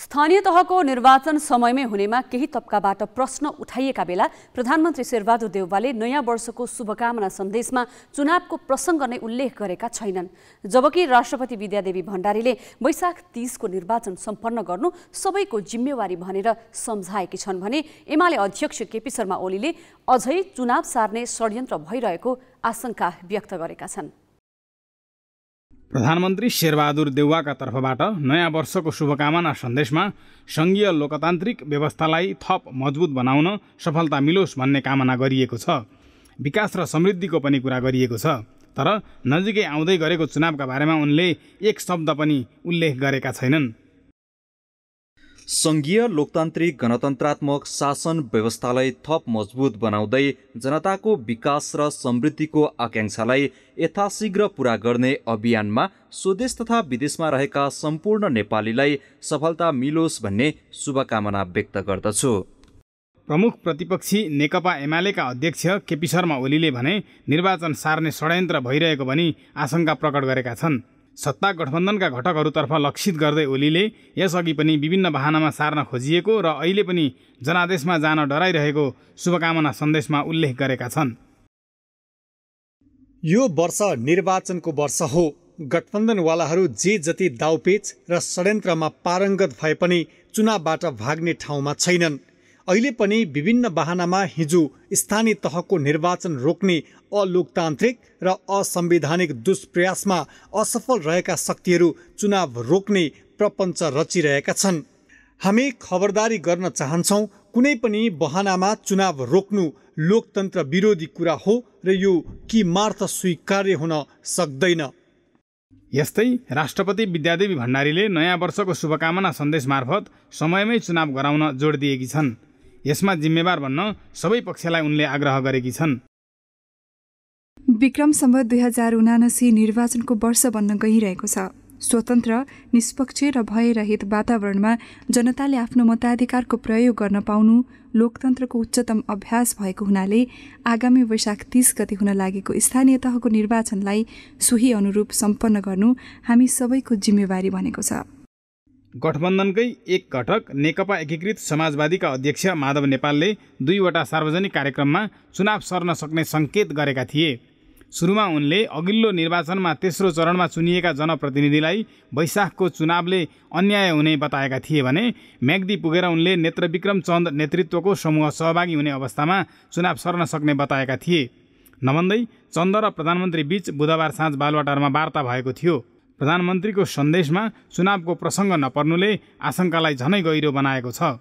स्थानीय तहको निर्वाचन समयमै हुनेमा केही तबकाबाट प्रश्न उठाइएका बेला प्रधानमन्त्री शेरबहादुर देउवाले नयाँ वर्षको शुभकामना सन्देशमा चुनावको प्रसङ्ग नै उल्लेख गरेका छैनन् जबकि राष्ट्रपति विद्यादेवी भण्डारीले वैशाख तीसको निर्वाचन सम्पन्न गर्नु सबैको जिम्मेवारी भनेर सम्झाएकी छन् भने एमाले अध्यक्ष केपी शर्मा ओलीले अझै चुनाव सार्ने षड्यन्त्र भइरहेको आशंका व्यक्त गरेका छन् प्रधानमन्त्री शेरबहादुर देउवाका तर्फबाट नयाँ वर्षको शुभकामना सन्देशमा सङ्घीय लोकतान्त्रिक व्यवस्थालाई थप मजबुत बनाउन सफलता मिलोस् भन्ने कामना गरिएको छ विकास र समृद्धिको पनि कुरा गरिएको छ तर नजिकै आउँदै गरेको चुनावका बारेमा उनले एक शब्द पनि उल्लेख गरेका छैनन् सङ्घीय लोकतान्त्रिक गणतन्त्रात्मक शासन व्यवस्थालाई थप मजबुत बनाउँदै जनताको विकास र समृद्धिको आकाङ्क्षालाई यथाशीघ्र पूरा गर्ने अभियानमा स्वदेश तथा विदेशमा रहेका सम्पूर्ण नेपालीलाई सफलता मिलोस् भन्ने शुभकामना व्यक्त गर्दछु प्रमुख प्रतिपक्षी नेकपा एमालेका अध्यक्ष केपी शर्मा ओलीले भने निर्वाचन सार्ने षड्यन्त्र भइरहेको भनी आशंका प्रकट गरेका छन् सत्ता गठबन्धनका घटकहरूतर्फ लक्षित गर्दै ओलीले यसअघि पनि विभिन्न बहानामा सार्न खोजिएको र अहिले पनि जनादेशमा जान डराइरहेको शुभकामना सन्देशमा उल्लेख गरेका छन् यो वर्ष निर्वाचनको वर्ष हो गठबन्धनवालाहरू जे जति दाउपेच र षड्यन्त्रमा पारङ्गत भए पनि चुनावबाट भाग्ने ठाउँमा छैनन् अहिले पनि विभिन्न बाहनामा हिजो स्थानीय तहको निर्वाचन रोक्ने अलोकतान्त्रिक र असंवैधानिक दुष्प्रयासमा असफल रहेका शक्तिहरू चुनाव रोक्ने प्रपञ्च रचिरहेका छन् हामी खबरदारी गर्न चाहन्छौँ कुनै पनि बहानामा चुनाव रोक्नु लोकतन्त्र विरोधी कुरा हो र यो कि मार्थ स्वीकार्य हुन सक्दैन यस्तै राष्ट्रपति विद्यादेवी भण्डारीले नयाँ वर्षको शुभकामना सन्देश मार्फत समयमै चुनाव गराउन जोड दिएकी छन् यसमा जिम्मेवार भन्न सबै पक्षलाई उनले आग्रह गरेकी छन् विक्रमसम्म दुई हजार उनासी निर्वाचनको वर्ष बन्न गइरहेको छ स्वतन्त्र निष्पक्ष र भयरहित वातावरणमा जनताले आफ्नो मताधिकारको प्रयोग गर्न पाउनु लोकतन्त्रको उच्चतम अभ्यास भएको हुनाले आगामी वैशाख तिस गति हुन लागेको स्थानीय तहको निर्वाचनलाई सोही अनुरूप सम्पन्न गर्नु हामी सबैको जिम्मेवारी भनेको छ गठबन्धनकै एक घटक नेकपा एकीकृत समाजवादीका अध्यक्ष माधव नेपालले दुईवटा सार्वजनिक कार्यक्रममा चुनाव सर्न सक्ने सङ्केत गरेका थिए सुरुमा उनले अघिल्लो निर्वाचनमा तेस्रो चरणमा चुनिएका जनप्रतिनिधिलाई वैशाखको चुनावले अन्याय हुने बताएका थिए भने म्याग्दी पुगेर उनले नेत्रविक्रम चन्द नेतृत्वको समूह सहभागी हुने अवस्थामा चुनाव सर्न सक्ने बताएका थिए नभन्दै चन्द र प्रधानमन्त्री बीच बुधबार साँझ बालुवाटारमा वार्ता भएको थियो प्रधानमन्त्रीको सन्देशमा चुनावको प्रसङ्ग नपर्नुले आशंकालाई झनै गहिरो बनाएको छ